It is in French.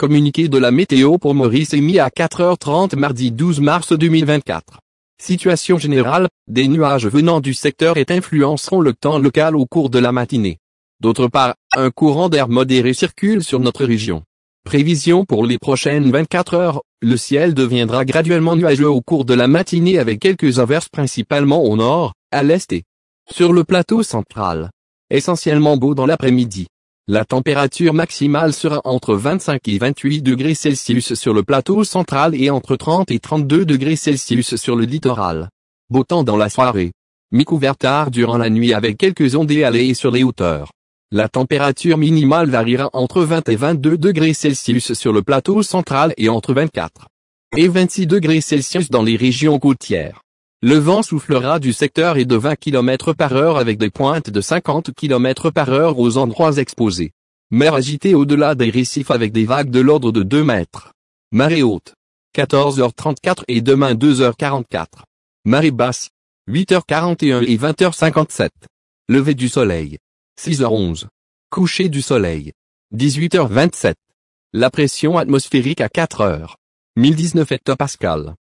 Communiqué de la météo pour Maurice émis à 4h30 mardi 12 mars 2024. Situation générale, des nuages venant du secteur et influenceront le temps local au cours de la matinée. D'autre part, un courant d'air modéré circule sur notre région. Prévision pour les prochaines 24 heures, le ciel deviendra graduellement nuageux au cours de la matinée avec quelques averses principalement au nord, à l'est et sur le plateau central. Essentiellement beau dans l'après-midi. La température maximale sera entre 25 et 28 degrés Celsius sur le plateau central et entre 30 et 32 degrés Celsius sur le littoral. Beau temps dans la soirée. Mi-couvert tard durant la nuit avec quelques ondées allées sur les hauteurs. La température minimale variera entre 20 et 22 degrés Celsius sur le plateau central et entre 24 et 26 degrés Celsius dans les régions côtières. Le vent soufflera du secteur et de 20 km par heure avec des pointes de 50 km par heure aux endroits exposés. Mer agitée au-delà des récifs avec des vagues de l'ordre de 2 mètres. Marée haute. 14h34 et demain 2h44. Marée basse. 8h41 et 20h57. Levé du soleil. 6h11. Coucher du soleil. 18h27. La pression atmosphérique à 4 h 1019 hectopascal.